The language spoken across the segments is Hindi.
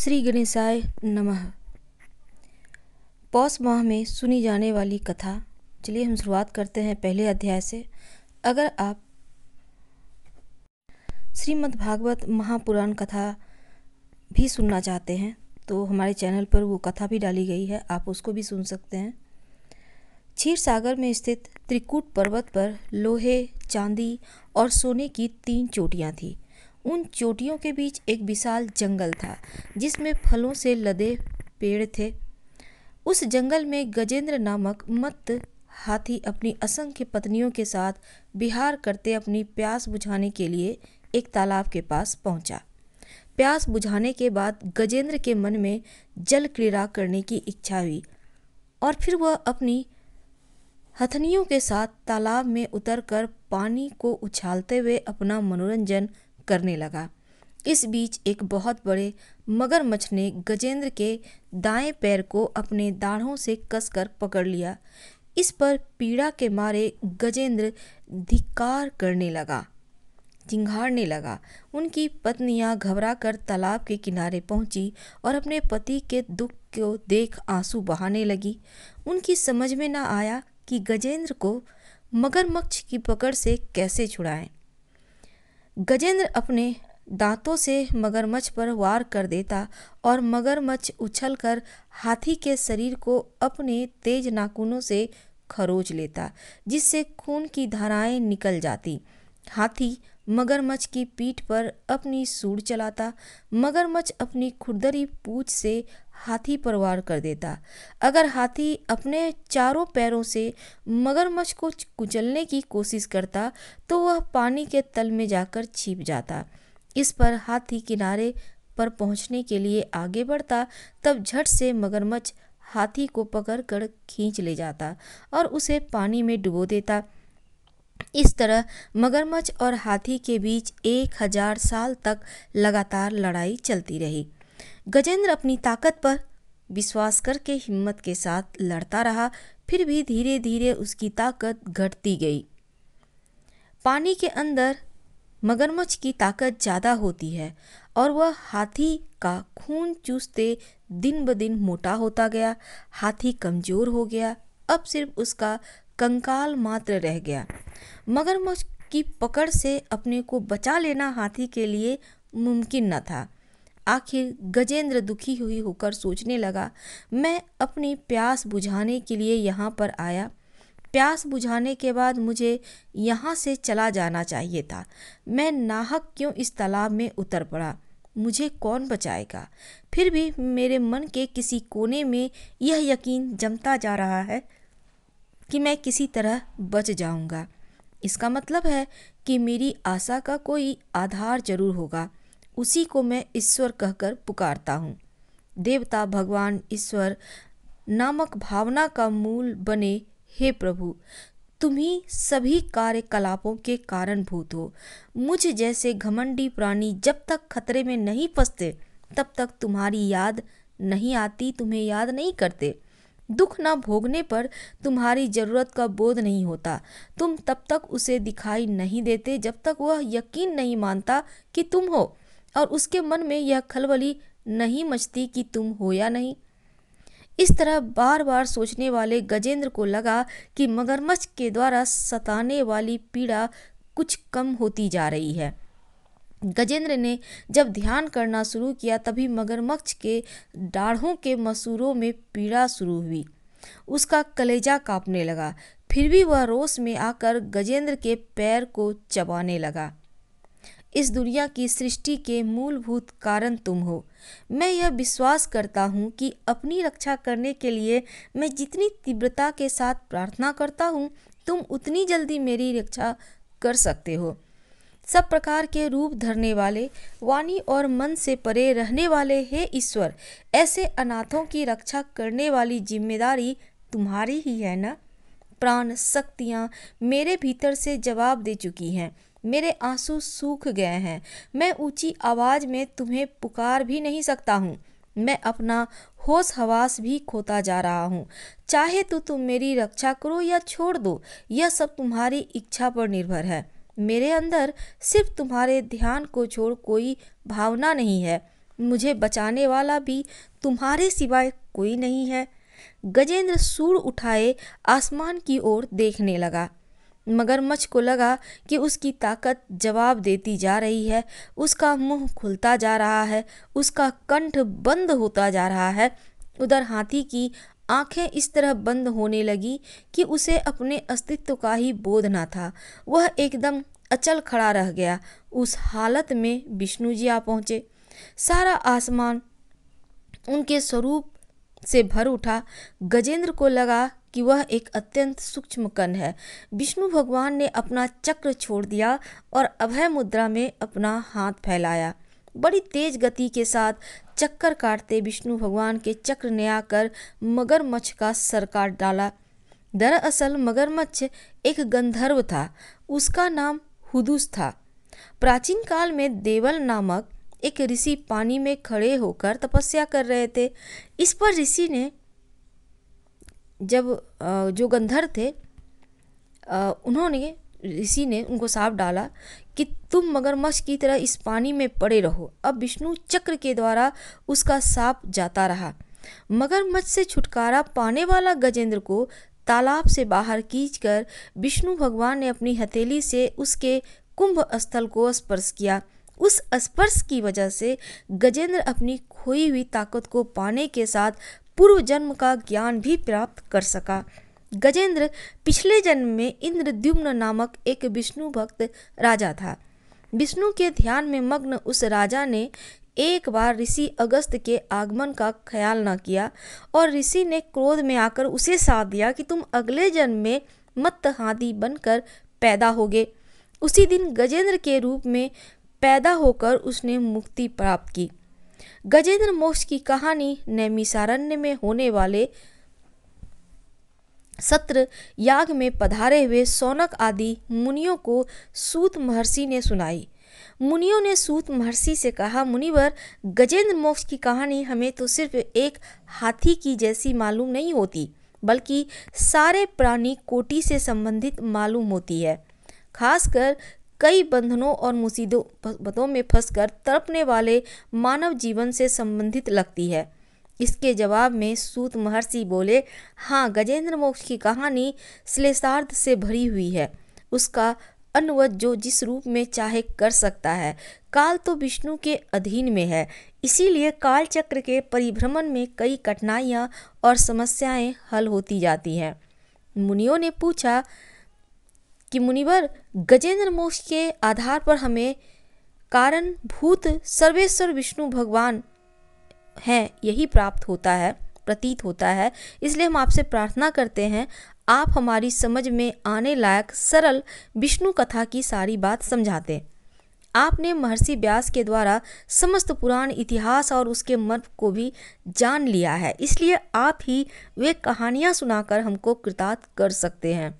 श्री गणेशाय नमः पौष माह में सुनी जाने वाली कथा चलिए हम शुरुआत करते हैं पहले अध्याय से अगर आप श्रीमद् भागवत महापुराण कथा भी सुनना चाहते हैं तो हमारे चैनल पर वो कथा भी डाली गई है आप उसको भी सुन सकते हैं क्षीर सागर में स्थित त्रिकूट पर्वत पर लोहे चांदी और सोने की तीन चोटियाँ थीं उन चोटियों के बीच एक विशाल जंगल था जिसमें फलों से लदे पेड़ थे उस जंगल में गजेंद्र नामक मत हाथी अपनी असंख्य पत्नियों के साथ बिहार करते अपनी प्यास बुझाने के लिए एक तालाब के पास पहुंचा। प्यास बुझाने के बाद गजेंद्र के मन में जल क्रीड़ा करने की इच्छा हुई और फिर वह अपनी हथनियों के साथ तालाब में उतरकर पानी को उछालते हुए अपना मनोरंजन करने लगा इस बीच एक बहुत बड़े मगरमच्छ ने गजेंद्र के दाएं पैर को अपने दाढ़ों से कसकर पकड़ लिया इस पर पीड़ा के मारे गजेंद्र धिकार करने लगा चिंघाड़ने लगा उनकी पत्नियां कर तालाब के किनारे पहुंची और अपने पति के दुख को देख आंसू बहाने लगी उनकी समझ में न आया कि गजेंद्र को मगरमच्छ की पकड़ से कैसे छुड़ाएं गजेंद्र अपने दांतों से मगरमच्छ पर वार कर देता और मगरमच्छ उछलकर हाथी के शरीर को अपने तेज नाखूनों से खरोच लेता जिससे खून की धाराएं निकल जाती हाथी मगरमच्छ की पीठ पर अपनी सूढ़ चलाता मगरमच्छ अपनी खुरदरी पूछ से हाथी पर वार कर देता अगर हाथी अपने चारों पैरों से मगरमच्छ को कुचलने की कोशिश करता तो वह पानी के तल में जाकर छिप जाता इस पर हाथी किनारे पर पहुंचने के लिए आगे बढ़ता तब झट से मगरमच्छ हाथी को पकड़ कर खींच ले जाता और उसे पानी में डुबो देता इस तरह मगरमच्छ और हाथी के बीच एक हजार साल तक लगातार लड़ाई चलती रही गजेंद्र अपनी ताकत पर विश्वास करके हिम्मत के साथ लड़ता रहा फिर भी धीरे धीरे उसकी ताकत घटती गई पानी के अंदर मगरमच्छ की ताकत ज़्यादा होती है और वह हाथी का खून चूसते दिन ब दिन मोटा होता गया हाथी कमज़ोर हो गया अब सिर्फ उसका कंकाल मात्र रह गया मगरमच्छ की पकड़ से अपने को बचा लेना हाथी के लिए मुमकिन न था आखिर गजेंद्र दुखी हुई होकर सोचने लगा मैं अपनी प्यास बुझाने के लिए यहाँ पर आया प्यास बुझाने के बाद मुझे यहाँ से चला जाना चाहिए था मैं नाहक क्यों इस तालाब में उतर पड़ा मुझे कौन बचाएगा फिर भी मेरे मन के किसी कोने में यह यकीन जमता जा रहा है कि मैं किसी तरह बच जाऊंगा इसका मतलब है कि मेरी आशा का कोई आधार जरूर होगा उसी को मैं ईश्वर कहकर पुकारता हूँ देवता भगवान ईश्वर नामक भावना का मूल बने हे प्रभु तुम्ही सभी कार्यकलापों के कारणभूत हो मुझ जैसे घमंडी प्राणी जब तक खतरे में नहीं फंसते तब तक तुम्हारी याद नहीं आती तुम्हें याद नहीं करते दुख न भोगने पर तुम्हारी ज़रूरत का बोध नहीं होता तुम तब तक उसे दिखाई नहीं देते जब तक वह यकीन नहीं मानता कि तुम हो और उसके मन में यह खलबली नहीं मचती कि तुम हो या नहीं इस तरह बार बार सोचने वाले गजेंद्र को लगा कि मगरमच्छ के द्वारा सताने वाली पीड़ा कुछ कम होती जा रही है गजेंद्र ने जब ध्यान करना शुरू किया तभी मगरमच्छ के डाढ़ों के मसूरों में पीड़ा शुरू हुई उसका कलेजा कांपने लगा फिर भी वह रोस में आकर गजेंद्र के पैर को चबाने लगा इस दुनिया की सृष्टि के मूलभूत कारण तुम हो मैं यह विश्वास करता हूँ कि अपनी रक्षा करने के लिए मैं जितनी तीव्रता के साथ प्रार्थना करता हूँ तुम उतनी जल्दी मेरी रक्षा कर सकते हो सब प्रकार के रूप धरने वाले वाणी और मन से परे रहने वाले हे ईश्वर ऐसे अनाथों की रक्षा करने वाली जिम्मेदारी तुम्हारी ही है ना प्राण शक्तियाँ मेरे भीतर से जवाब दे चुकी हैं मेरे आंसू सूख गए हैं मैं ऊंची आवाज़ में तुम्हें पुकार भी नहीं सकता हूँ मैं अपना होश हवास भी खोता जा रहा हूँ चाहे तो तुम मेरी रक्षा करो या छोड़ दो यह सब तुम्हारी इच्छा पर निर्भर है मेरे अंदर सिर्फ तुम्हारे ध्यान को छोड़ कोई भावना नहीं है मुझे बचाने वाला भी तुम्हारे सिवाय कोई नहीं है गजेंद्र सूर उठाए आसमान की ओर देखने लगा मगरमच्छ को लगा कि उसकी ताकत जवाब देती जा रही है उसका मुंह खुलता जा रहा है उसका कंठ बंद होता जा रहा है उधर हाथी की आंखें इस तरह बंद होने लगी कि उसे अपने अस्तित्व का ही बोध ना था वह एकदम अचल खड़ा रह गया उस हालत में विष्णु जी आ पहुँचे सारा आसमान उनके स्वरूप से भर उठा गजेंद्र को लगा कि वह एक अत्यंत सूक्ष्म कण है विष्णु भगवान ने अपना चक्र छोड़ दिया और अभय मुद्रा में अपना हाथ फैलाया बड़ी तेज गति के साथ चक्कर काटते विष्णु भगवान के चक्र ने आकर मगरमच्छ का सर काट डाला दरअसल मगरमच्छ एक गंधर्व था उसका नाम हुदुस था प्राचीन काल में देवल नामक एक ऋषि पानी में खड़े होकर तपस्या कर रहे थे इस पर ऋषि ने जब जो गंधर्व थे उन्होंने ऋषि ने उनको साफ डाला कि तुम मगरमच्छ की तरह इस पानी में पड़े रहो अब विष्णु चक्र के द्वारा उसका साप जाता रहा मगरमच्छ से छुटकारा पाने वाला गजेंद्र को तालाब से बाहर कर विष्णु भगवान ने अपनी हथेली से उसके कुंभ स्थल को स्पर्श किया उस स्पर्श की वजह से गजेंद्र अपनी खोई हुई ताकत को पाने के साथ पूर्व जन्म का ज्ञान भी प्राप्त कर सका गजेंद्र पिछले जन्म में इंद्रद्युम्न नामक एक विष्णु भक्त राजा था विष्णु के ध्यान में मग्न उस राजा ने एक बार ऋषि अगस्त के आगमन का ख्याल न किया और ऋषि ने क्रोध में आकर उसे साथ दिया कि तुम अगले जन्म में मत्तहादी बनकर पैदा होगे उसी दिन गजेंद्र के रूप में पैदा होकर उसने मुक्ति प्राप्त की गजेंद्र मोक्ष की कहानी नैमिसारण्य में होने वाले सत्र याग में पधारे हुए सोनक आदि मुनियों को सूत महर्षि ने सुनाई मुनियों ने सूत महर्षि से कहा मुनिवर गजेंद्र मोक्ष की कहानी हमें तो सिर्फ एक हाथी की जैसी मालूम नहीं होती बल्कि सारे प्राणी कोटि से संबंधित मालूम होती है खासकर कई बंधनों और मुसीबतों में फंसकर तड़पने वाले मानव जीवन से संबंधित लगती है इसके जवाब में सूत महर्षि बोले हाँ गजेंद्र मोक्ष की कहानी श्लेषार्थ से भरी हुई है उसका अन्वत जो जिस रूप में चाहे कर सकता है काल तो विष्णु के अधीन में है इसीलिए काल चक्र के परिभ्रमण में कई कठिनाइयाँ और समस्याएं हल होती जाती हैं मुनियों ने पूछा कि मुनिवर गजेंद्र मोक्ष के आधार पर हमें कारण भूत सर्वेश्वर विष्णु भगवान हैं यही प्राप्त होता है प्रतीत होता है इसलिए हम आपसे प्रार्थना करते हैं आप हमारी समझ में आने लायक सरल विष्णु कथा की सारी बात समझाते आपने महर्षि व्यास के द्वारा समस्त पुराण इतिहास और उसके मर्म को भी जान लिया है इसलिए आप ही वे कहानियाँ सुनाकर हमको कृतार्थ कर सकते हैं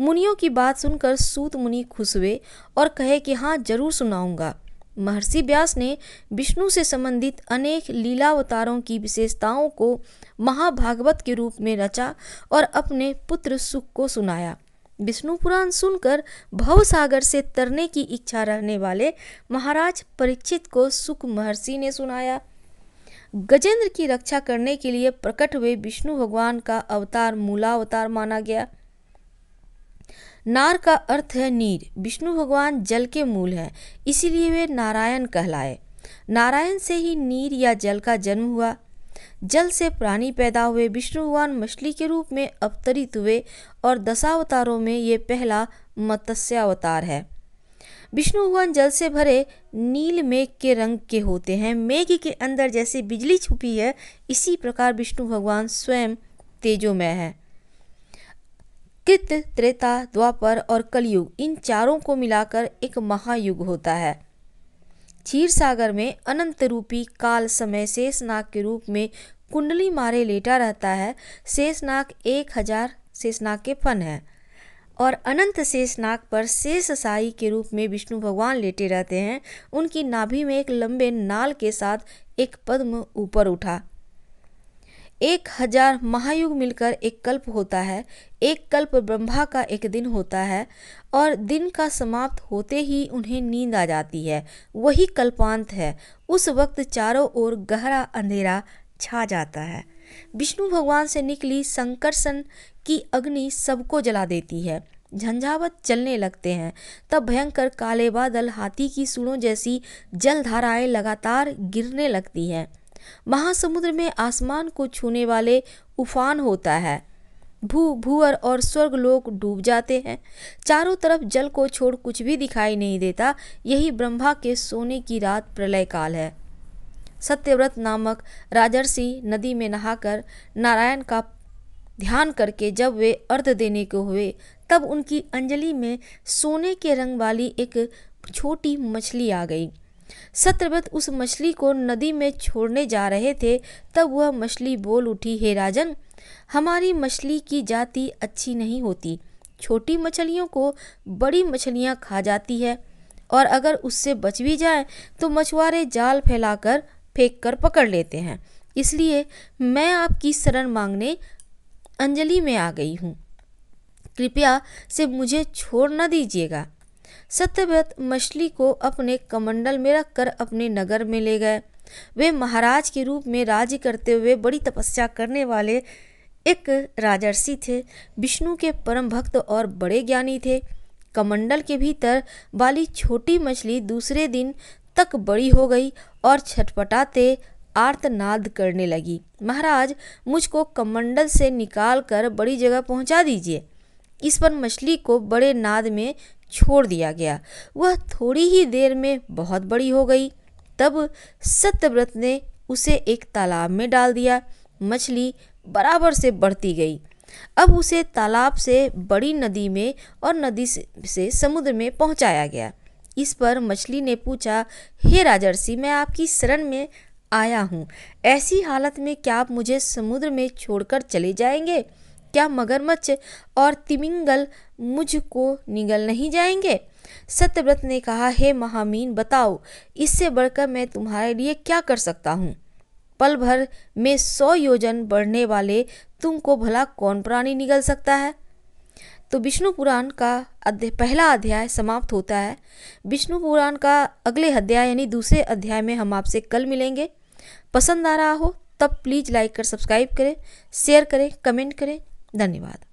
मुनियों की बात सुनकर सूत मुनि खुश हुए और कहे कि हाँ जरूर सुनाऊंगा महर्षि व्यास ने विष्णु से संबंधित अनेक लीलावतारों की विशेषताओं को महाभागवत के रूप में रचा और अपने पुत्र सुख को सुनाया विष्णु पुराण सुनकर भवसागर से तरने की इच्छा रहने वाले महाराज परीक्षित को सुख महर्षि ने सुनाया गजेंद्र की रक्षा करने के लिए प्रकट हुए विष्णु भगवान का अवतार मूलावतार माना गया नार का अर्थ है नीर विष्णु भगवान जल के मूल हैं इसीलिए वे नारायण कहलाए नारायण से ही नीर या जल का जन्म हुआ जल से प्राणी पैदा हुए विष्णु भगवान मछली के रूप में अवतरित हुए और दशावतारों में ये पहला मत्स्यावतार है विष्णु भगवान जल से भरे नील मेघ के रंग के होते हैं मेघ के अंदर जैसे बिजली छुपी है इसी प्रकार विष्णु भगवान स्वयं तेजोमय है कृत त्रेता द्वापर और कलयुग इन चारों को मिलाकर एक महायुग होता है क्षीर सागर में अनंत रूपी काल समय शेषनाग के रूप में कुंडली मारे लेटा रहता है शेषनाग एक हजार शेषनाग के फन है और अनंत शेषनाग पर शेष साई के रूप में विष्णु भगवान लेटे रहते हैं उनकी नाभि में एक लंबे नाल के साथ एक पद्म ऊपर उठा एक हजार महायुग मिलकर एक कल्प होता है एक कल्प ब्रह्मा का एक दिन होता है और दिन का समाप्त होते ही उन्हें नींद आ जाती है वही कल्पांत है उस वक्त चारों ओर गहरा अंधेरा छा जाता है विष्णु भगवान से निकली संकर्षण की अग्नि सबको जला देती है झंझावत चलने लगते हैं तब भयंकर काले बादल हाथी की सूढ़ों जैसी जलधाराएं लगातार गिरने लगती हैं महासमुद्र में आसमान को छूने वाले उफान होता है भू भूअर और स्वर्ग लोग डूब जाते हैं चारों तरफ जल को छोड़ कुछ भी दिखाई नहीं देता यही ब्रह्मा के सोने की रात प्रलय काल है सत्यव्रत नामक राजर्षि नदी में नहाकर नारायण का ध्यान करके जब वे अर्ध देने को हुए तब उनकी अंजलि में सोने के रंग वाली एक छोटी मछली आ गई सत्रव्रत उस मछली को नदी में छोड़ने जा रहे थे तब वह मछली बोल उठी हे राजन हमारी मछली की जाति अच्छी नहीं होती छोटी मछलियों को बड़ी मछलियाँ खा जाती है और अगर उससे बच भी जाए तो मछुआरे जाल फैलाकर फेंक कर पकड़ लेते हैं इसलिए मैं आपकी शरण मांगने अंजलि में आ गई हूँ कृपया से मुझे छोड़ न दीजिएगा सत्यव्रत मछली को अपने कमंडल में रखकर अपने नगर में ले गए वे महाराज के रूप में राज्य करते हुए बड़ी तपस्या करने वाले एक राजर्षि थे विष्णु के परम भक्त और बड़े ज्ञानी थे कमंडल के भीतर वाली छोटी मछली दूसरे दिन तक बड़ी हो गई और छटपटाते आर्तनाद करने लगी महाराज मुझको कमंडल से निकाल कर बड़ी जगह पहुंचा दीजिए इस पर मछली को बड़े नाद में छोड़ दिया गया वह थोड़ी ही देर में बहुत बड़ी हो गई तब सत्यव्रत ने उसे एक तालाब में डाल दिया मछली बराबर से बढ़ती गई अब उसे तालाब से बड़ी नदी में और नदी से समुद्र में पहुंचाया गया इस पर मछली ने पूछा हे राजर्षि मैं आपकी शरण में आया हूँ ऐसी हालत में क्या आप मुझे समुद्र में छोड़कर चले जाएंगे क्या मगरमच्छ और तिमिंगल मुझको निगल नहीं जाएंगे सत्यव्रत ने कहा हे महामीन बताओ इससे बढ़कर मैं तुम्हारे लिए क्या कर सकता हूँ पल भर में सौ योजन बढ़ने वाले तुमको भला कौन प्राणी निगल सकता है तो विष्णु पुराण का अध्य, पहला अध्याय समाप्त होता है विष्णु पुराण का अगले अध्याय यानी दूसरे अध्याय में हम आपसे कल मिलेंगे पसंद आ रहा हो तब प्लीज़ लाइक कर सब्सक्राइब करें शेयर करें कमेंट करें धन्यवाद